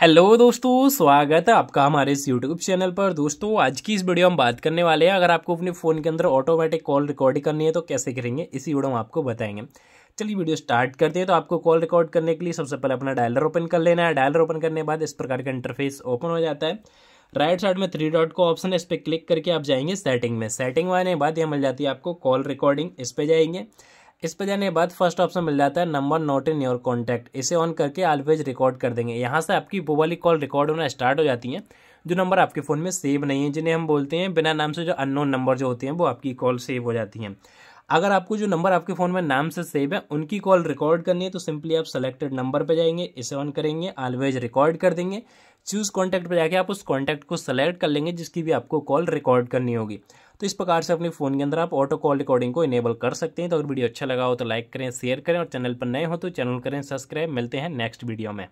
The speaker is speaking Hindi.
हेलो दोस्तों स्वागत है आपका हमारे इस यूट्यूब चैनल पर दोस्तों आज की इस वीडियो हम बात करने वाले हैं अगर आपको अपने फ़ोन के अंदर ऑटोमेटिक कॉल रिकॉर्डिंग करनी है तो कैसे करेंगे इसी वीडियो हम आपको बताएंगे चलिए वीडियो स्टार्ट करते हैं तो आपको कॉल रिकॉर्ड करने के लिए सबसे पहले अपना डायलर ओपन कर लेना है डायलर ओपन करने के बाद इस प्रकार का इंटरफेस ओपन हो जाता है राइट साइड में थ्री डॉट का ऑप्शन है इस पर क्लिक करके आप जाएंगे सेटिंग में सेटिंग में आने के बाद यह मिल जाती है आपको कॉल रिकॉर्डिंग इस पर जाएंगे इस पर जाने के बाद फर्स्ट ऑप्शन मिल जाता है number note in your contact इसे ऑन करके ऑलवेज रिकॉर्ड कर देंगे यहाँ से आपकी वो वाली कॉल रिकॉर्ड होना स्टार्ट हो जाती है जो नंबर आपके फ़ोन में सेव नहीं है जिन्हें हम बोलते हैं बिना नाम से जो अननोन नंबर जो होते हैं वो आपकी कॉल सेव हो जाती हैं अगर आपको जो नंबर आपके फ़ोन में नाम से सेव है उनकी कॉल रिकॉर्ड करनी है तो सिंपली आप सेलेक्टेड नंबर पर जाएंगे इसे ऑन करेंगे ऑलवेज रिकॉर्ड कर देंगे चूज़ कॉन्टैक्ट पर जाके आप उस कॉन्टैक्ट को सेलेक्ट कर लेंगे जिसकी भी आपको कॉल रिकॉर्ड करनी होगी तो इस प्रकार से अपने फ़ोन के अंदर आप ऑटो कॉल रिकॉर्डिंग को इनेबल कर सकते हैं तो अगर वीडियो अच्छा लगा हो तो लाइक करें शेयर करें और चैनल पर नए हो तो चैनल करें सब्सक्राइब मिलते हैं नेक्स्ट वीडियो में